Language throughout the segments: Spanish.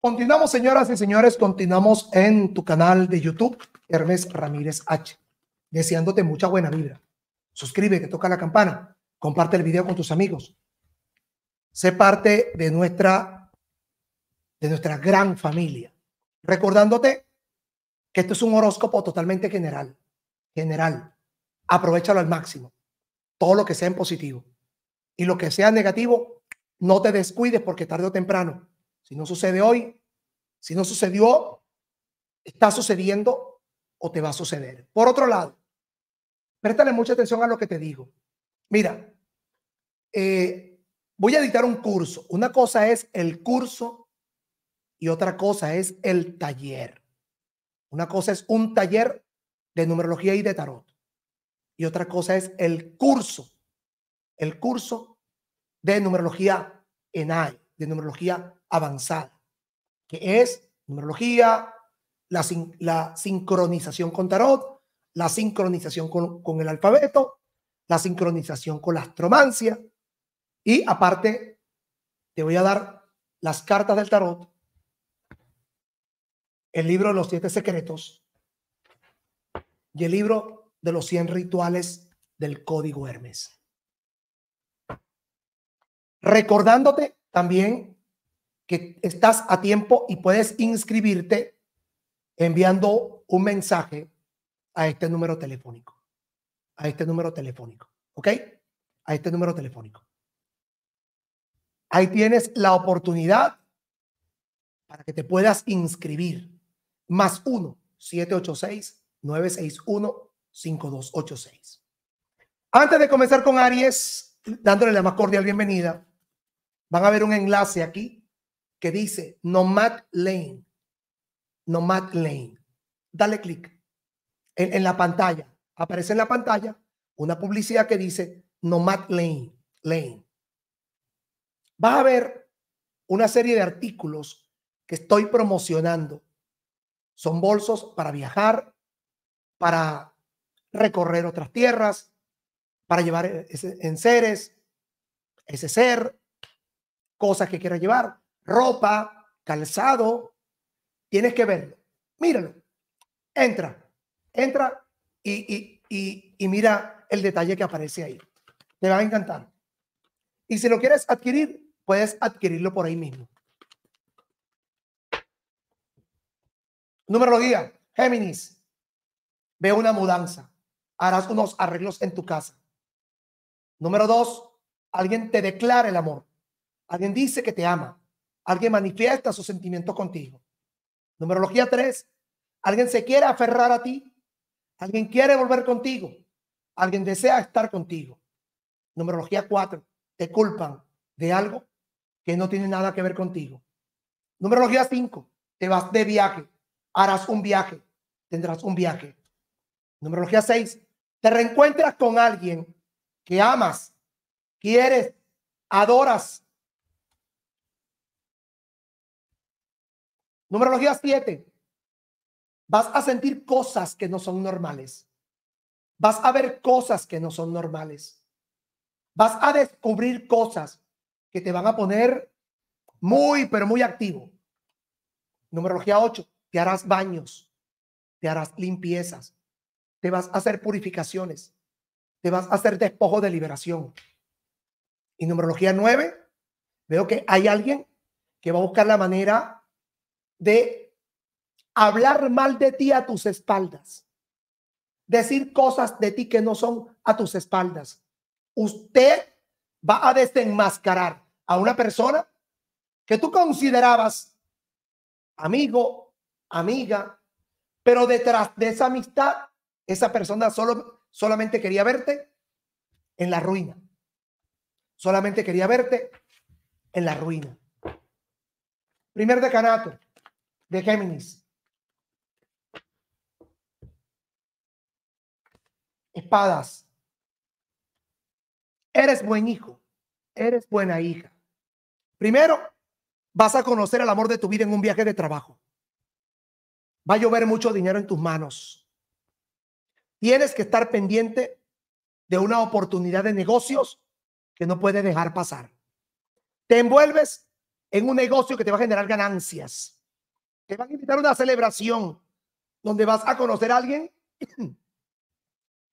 Continuamos, señoras y señores, continuamos en tu canal de YouTube, Hermes Ramírez H. Deseándote mucha buena vibra. Suscríbete, toca la campana, comparte el video con tus amigos. Sé parte de nuestra, de nuestra gran familia. Recordándote que esto es un horóscopo totalmente general. General. Aprovechalo al máximo. Todo lo que sea en positivo. Y lo que sea negativo, no te descuides porque tarde o temprano si no sucede hoy, si no sucedió, está sucediendo o te va a suceder. Por otro lado, préstale mucha atención a lo que te digo. Mira, eh, voy a editar un curso. Una cosa es el curso y otra cosa es el taller. Una cosa es un taller de numerología y de tarot. Y otra cosa es el curso, el curso de numerología en AI, de numerología avanzada, que es numerología, la, sincronización con tarot, la sincronización con, con el alfabeto, la sincronización con la astromancia y aparte te voy a dar las cartas del tarot, el libro de los siete secretos y el libro de los 100 rituales del código Hermes. Recordándote también que estás a tiempo y puedes inscribirte enviando un mensaje a este número telefónico. A este número telefónico. ¿Ok? A este número telefónico. Ahí tienes la oportunidad para que te puedas inscribir. Más uno, 786-961-5286. Antes de comenzar con Aries, dándole la más cordial bienvenida, van a ver un enlace aquí que dice Nomad Lane. Nomad Lane. Dale clic en, la pantalla. Aparece en la pantalla una publicidad que dice Nomad Lane. Lane. Va a haber una serie de artículos que estoy promocionando. Son bolsos para viajar, para recorrer otras tierras, para llevar en seres, ese ser, cosas que quiera llevar ropa, calzado, tienes que verlo. Míralo. Entra, entra y, mira el detalle que aparece ahí. Te va a encantar. Y si lo quieres adquirir, puedes adquirirlo por ahí mismo. Número día. Géminis. Ve una mudanza. Harás unos arreglos en tu casa. Número dos, alguien te declara el amor. Alguien dice que te ama. Alguien manifiesta su sentimiento contigo. Numerología 3. Alguien se quiere aferrar a ti. Alguien quiere volver contigo. Alguien desea estar contigo. Numerología 4. Te culpan de algo que no tiene nada que ver contigo. Numerología 5. Te vas de viaje. Harás un viaje. Tendrás un viaje. Numerología 6. Te reencuentras con alguien que amas, quieres, adoras, Numerología 7. Vas a sentir cosas que no son normales. Vas a ver cosas que no son normales. Vas a descubrir cosas que te van a poner muy, pero muy activo. Numerología 8. Te harás baños. Te harás limpiezas. Te vas a hacer purificaciones. Te vas a hacer despojo de liberación. Y numerología 9. Veo que hay alguien que va a buscar la manera de hablar mal de ti a tus espaldas, decir cosas de ti que no son a tus espaldas. Usted va a desenmascarar a una persona que tú considerabas amigo, amiga, pero detrás de esa amistad, esa persona solo, solamente quería verte en la ruina. Solamente quería verte en la ruina. Primer decanato, de Géminis. Espadas. Eres buen hijo. Eres buena hija. Primero, vas a conocer el amor de tu vida en un viaje de trabajo. Va a llover mucho dinero en tus manos. Tienes que estar pendiente de una oportunidad de negocios que no puedes dejar pasar. Te envuelves en un negocio que te va a generar ganancias. Te van a invitar a una celebración donde vas a conocer a alguien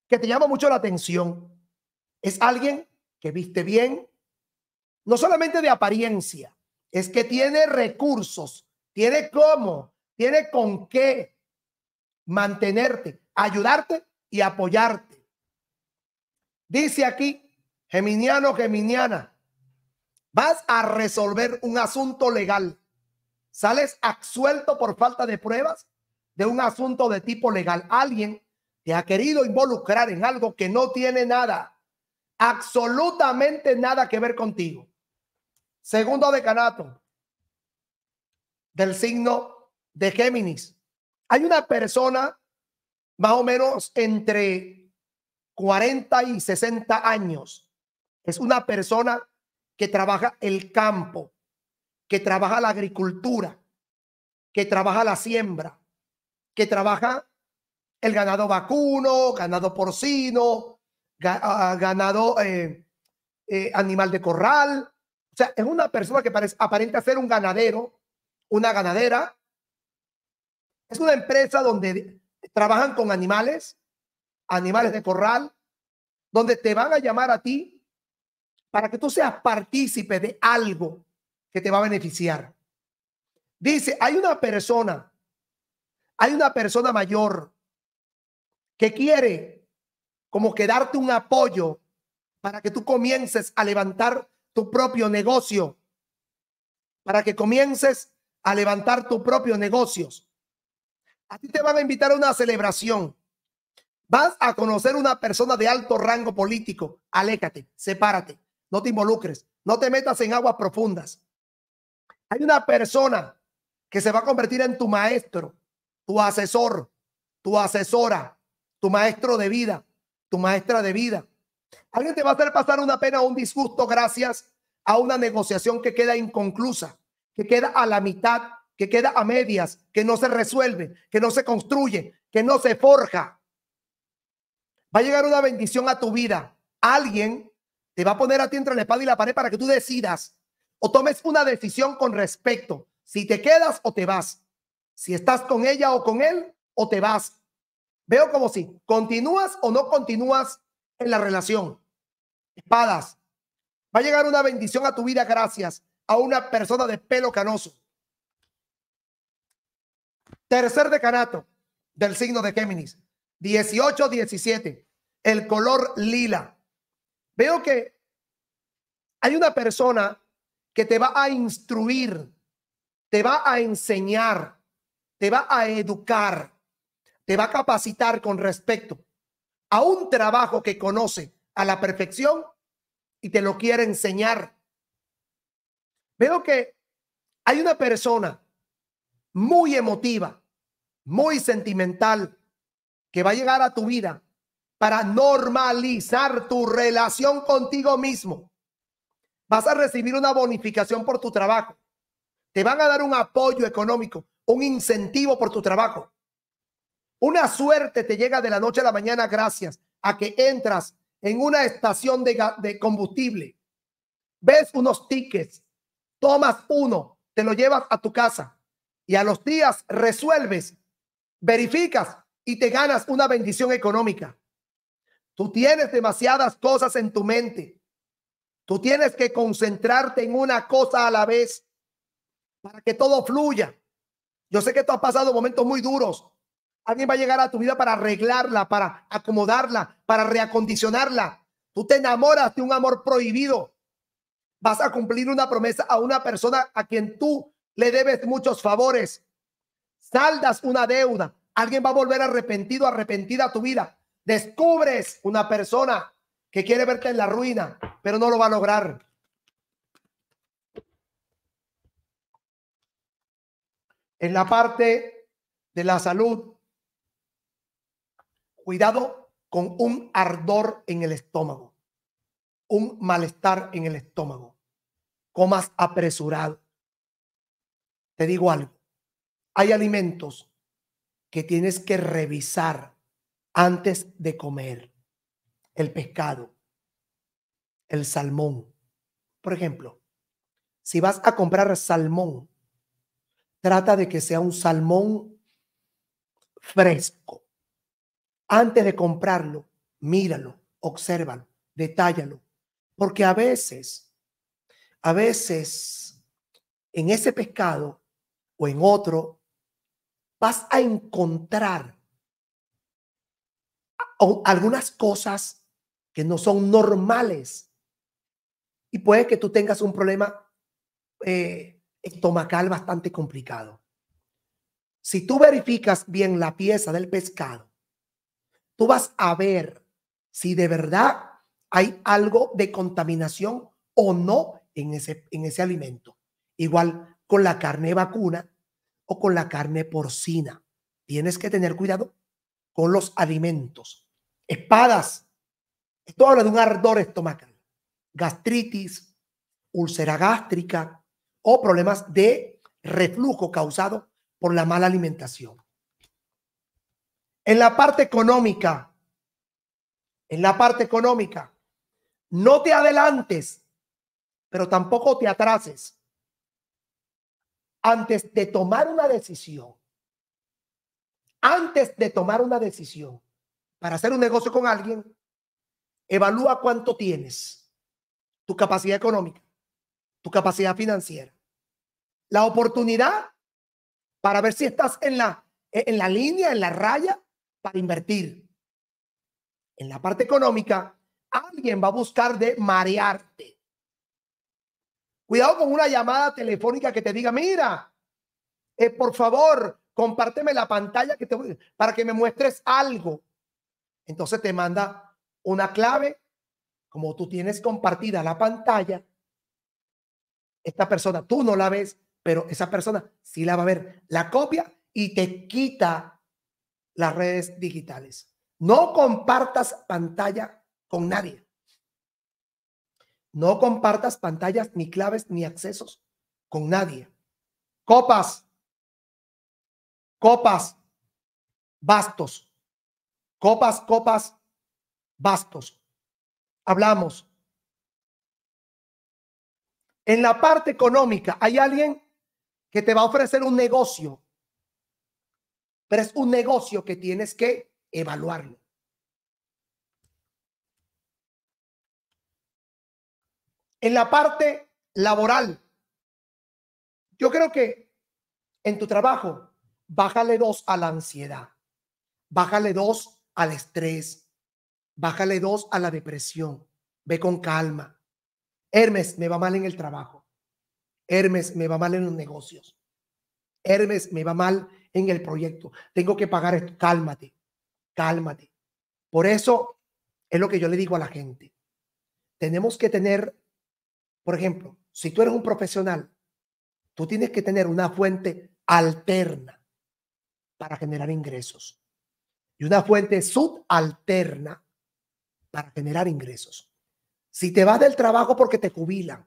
que te llama mucho la atención. Es alguien que viste bien, no solamente de apariencia, es que tiene recursos, tiene cómo, tiene con qué mantenerte, ayudarte y apoyarte. Dice aquí, Geminiano, Geminiana, vas a resolver un asunto legal sales absuelto por falta de pruebas de un asunto de tipo legal. Alguien te ha querido involucrar en algo que no tiene nada, absolutamente nada que ver contigo. Segundo decanato del signo de Géminis. Hay una persona más o menos entre 40 y 60 años. Es una persona que trabaja el campo que trabaja la agricultura, que trabaja la siembra, que trabaja el ganado vacuno, ganado porcino, ah, ah, ganado eh, eh, animal de corral. O sea, es una persona que parece, aparenta ser un ganadero, una ganadera. Es una empresa donde trabajan con animales, animales de corral, donde te van a llamar a ti para que tú seas partícipe de algo que te va a beneficiar. Dice, hay una persona, hay una persona mayor que quiere como que darte un apoyo para que tú comiences a levantar tu propio negocio, para que comiences a levantar tus propios negocios. A ti te van a invitar a una celebración. Vas a conocer una persona de alto rango político. Aléjate. sepárate, no te involucres, no te metas en aguas profundas. Hay una persona que se va a convertir en tu maestro, tu asesor, tu asesora, tu maestro de vida, tu maestra de vida. Alguien te va a hacer pasar una pena o un disgusto gracias a una negociación que queda inconclusa, que queda a la mitad, que queda a medias, que no se resuelve, que no se construye, que no se forja. Va a llegar una bendición a tu vida. Alguien te va a poner a ti entre la espada y la pared para que tú decidas tomes una decisión con respecto. Si te quedas o te vas. Si estás con ella o con él o te vas. Veo como si continúas o no continúas en la relación. Espadas. Va a llegar una bendición a tu vida gracias a una persona de pelo canoso. Tercer decanato del signo de Géminis. 18-17. El color lila. Veo que hay una persona que te va a instruir, te va a enseñar, te va a educar, te va a capacitar con respecto a un trabajo que conoce a la perfección y te lo quiere enseñar. Veo que hay una persona muy emotiva, muy sentimental, que va a llegar a tu vida para normalizar tu relación contigo mismo vas a recibir una bonificación por tu trabajo. Te van a dar un apoyo económico, un incentivo por tu trabajo. Una suerte te llega de la noche a la mañana gracias a que entras en una estación de, de combustible, ves unos tickets, tomas uno, te lo llevas a tu casa y a los días resuelves, verificas y te ganas una bendición económica. Tú tienes demasiadas cosas en tu mente Tú tienes que concentrarte en una cosa a la vez para que todo fluya. Yo sé que tú has pasado momentos muy duros. Alguien va a llegar a tu vida para arreglarla, para acomodarla, para reacondicionarla. Tú te enamoras de un amor prohibido. Vas a cumplir una promesa a una persona a quien tú le debes muchos favores. Saldas una deuda. Alguien va a volver arrepentido, arrepentida a tu vida. Descubres una persona que quiere verte en la ruina pero no lo va a lograr. En la parte de la salud, cuidado con un ardor en el estómago, un malestar en el estómago, comas apresurado. Te digo algo, hay alimentos que tienes que revisar antes de comer. El pescado, el salmón. Por ejemplo, si vas a comprar salmón, trata de que sea un salmón fresco. Antes de comprarlo, míralo, obsérvalo, detállalo, porque a veces, a veces en ese pescado o en otro, vas a encontrar algunas cosas que no son normales y puede que tú tengas un problema eh, estomacal bastante complicado. Si tú verificas bien la pieza del pescado, tú vas a ver si de verdad hay algo de contaminación o no en ese, en ese alimento. Igual con la carne vacuna o con la carne porcina. Tienes que tener cuidado con los alimentos. Espadas. Esto habla de un ardor estomacal gastritis, úlcera gástrica o problemas de reflujo causado por la mala alimentación. En la parte económica, en la parte económica, no te adelantes, pero tampoco te atrases. Antes de tomar una decisión, antes de tomar una decisión para hacer un negocio con alguien, evalúa cuánto tienes tu capacidad económica, tu capacidad financiera. La oportunidad para ver si estás en la, e, en la línea, en la raya, para invertir. En la parte económica, alguien va a buscar de marearte. Cuidado con una llamada telefónica que te diga, mira, eh, por favor, compárteme la pantalla que te, para que me muestres algo. Entonces te manda una clave como tú tienes compartida la pantalla, esta persona tú no la ves, pero esa persona sí la va a ver, la copia y te quita las redes digitales. No compartas pantalla con nadie. No compartas pantallas, ni claves, ni accesos con nadie. Copas, copas, bastos. Copas, copas, bastos hablamos. En la parte económica, hay alguien que te va a ofrecer un negocio, pero es un negocio que tienes que evaluarlo. En la parte laboral, yo creo que en tu trabajo, bájale dos a la ansiedad, bájale dos al estrés, Bájale dos a la depresión. Ve con calma. Hermes, me va mal en el trabajo. Hermes, me va mal en los negocios. Hermes, me va mal en el proyecto. Tengo que pagar esto. Cálmate, cálmate. Por eso es lo que yo le digo a la gente. Tenemos que tener, por ejemplo, si tú eres un profesional, tú tienes que tener una fuente alterna para generar ingresos y una fuente subalterna para generar ingresos. Si te vas del trabajo porque te jubilan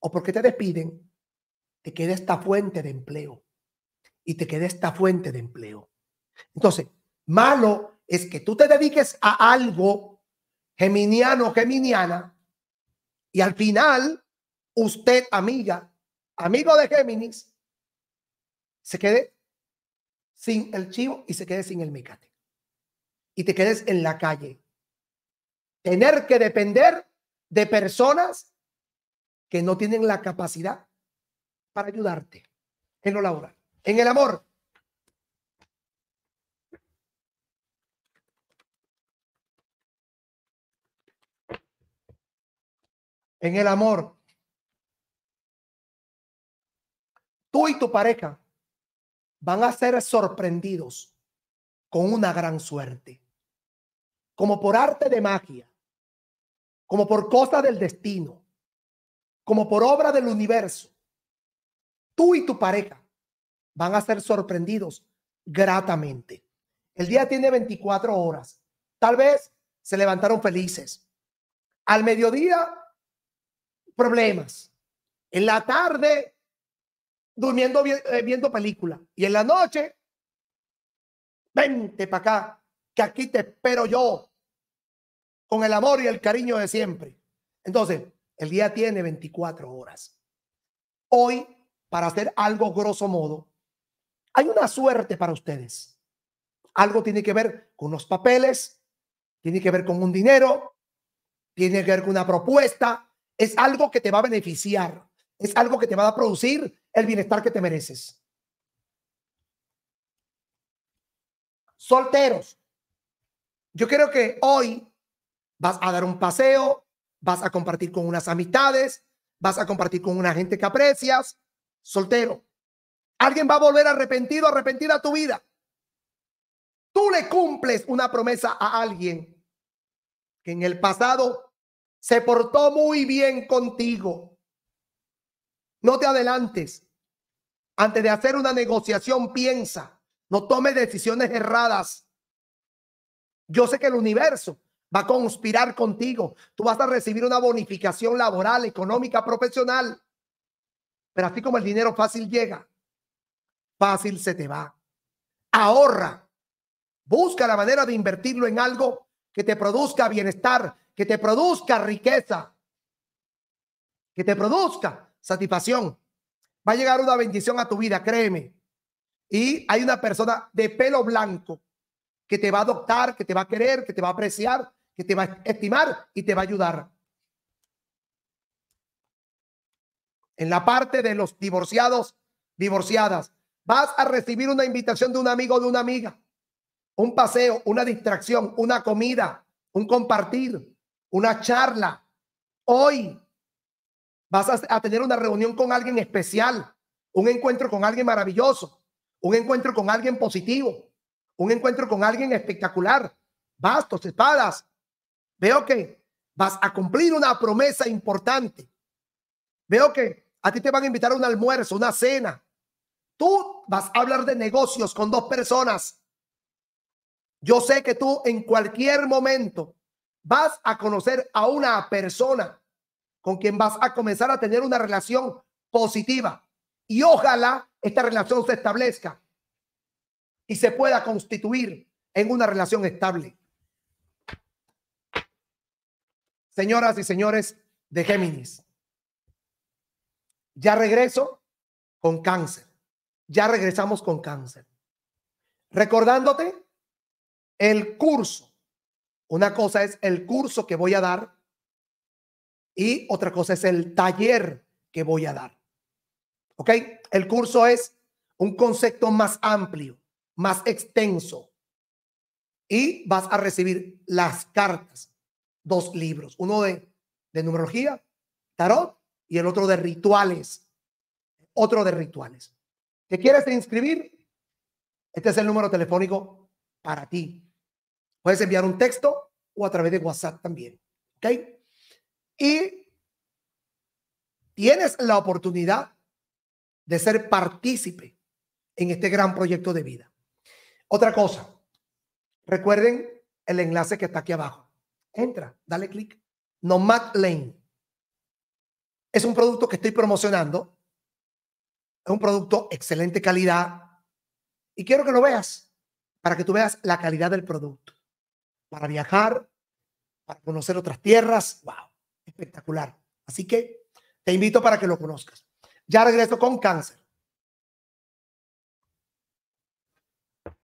o porque te despiden, te queda esta fuente de empleo y te queda esta fuente de empleo. Entonces, malo es que tú te dediques a algo geminiano, geminiana, y al final usted, amiga, amigo de Géminis, se quede sin el chivo y se quede sin el mecate. Y te quedes en la calle Tener que depender de personas que no tienen la capacidad para ayudarte en lo laboral, en el amor. En el amor. Tú y tu pareja van a ser sorprendidos con una gran suerte. Como por arte de magia, como por cosa del destino, como por obra del universo, tú y tu pareja van a ser sorprendidos gratamente. El día tiene 24 horas. Tal vez se levantaron felices. Al mediodía, problemas. En la tarde, durmiendo, eh, viendo película. Y en la noche, vente para acá, que aquí te espero yo con el amor y el cariño de siempre. Entonces, el día tiene 24 horas. Hoy, para hacer algo grosso modo, hay una suerte para ustedes. Algo tiene que ver con los papeles, tiene que ver con un dinero, tiene que ver con una propuesta. Es algo que te va a beneficiar, es algo que te va a producir el bienestar que te mereces. Solteros, yo creo que hoy vas a dar un paseo, vas a compartir con unas amistades, vas a compartir con una gente que aprecias, soltero. Alguien va a volver arrepentido, arrepentida a tu vida. Tú le cumples una promesa a alguien que en el pasado se portó muy bien contigo. No te adelantes. Antes de hacer una negociación, piensa. No tomes decisiones erradas. Yo sé que el universo va a conspirar contigo. Tú vas a recibir una bonificación laboral, económica, profesional. Pero así como el dinero fácil llega, fácil se te va. Ahorra. Busca la manera de invertirlo en algo que te produzca bienestar, que te produzca riqueza, que te produzca satisfacción. Va a llegar una bendición a tu vida, créeme. Y hay una persona de pelo blanco que te va a adoptar, que te va a querer, que te va a apreciar, te va a estimar y te va a ayudar. En la parte de los divorciados, divorciadas, vas a recibir una invitación de un amigo o de una amiga, un paseo, una distracción, una comida, un compartir, una charla. Hoy vas a tener una reunión con alguien especial, un encuentro con alguien maravilloso, un encuentro con alguien positivo, un encuentro con alguien espectacular. Bastos, espadas, Veo que vas a cumplir una promesa importante. Veo que a ti te van a invitar a un almuerzo, una cena. Tú vas a hablar de negocios con dos personas. Yo sé que tú en cualquier momento vas a conocer a una persona con quien vas a comenzar a tener una relación positiva. Y ojalá esta relación se establezca y se pueda constituir en una relación estable. señoras y señores de Géminis. Ya regreso con cáncer. Ya regresamos con cáncer. Recordándote el curso. Una cosa es el curso que voy a dar y otra cosa es el taller que voy a dar. ¿Ok? El curso es un concepto más amplio, más extenso. Y vas a recibir las cartas dos libros, uno de, numerología, tarot, y el otro de rituales, otro de rituales. ¿Te quieres inscribir? Este es el número telefónico para ti. Puedes enviar un texto o a través de WhatsApp también. ¿Ok? Y tienes la oportunidad de ser partícipe en este gran proyecto de vida. Otra cosa, recuerden el enlace que está aquí abajo entra, dale clic. Nomad Lane. Es un producto que estoy promocionando. Es un producto excelente calidad. Y quiero que lo veas para que tú veas la calidad del producto. Para viajar, para conocer otras tierras. ¡Wow! Espectacular. Así que te invito para que lo conozcas. Ya regreso con cáncer.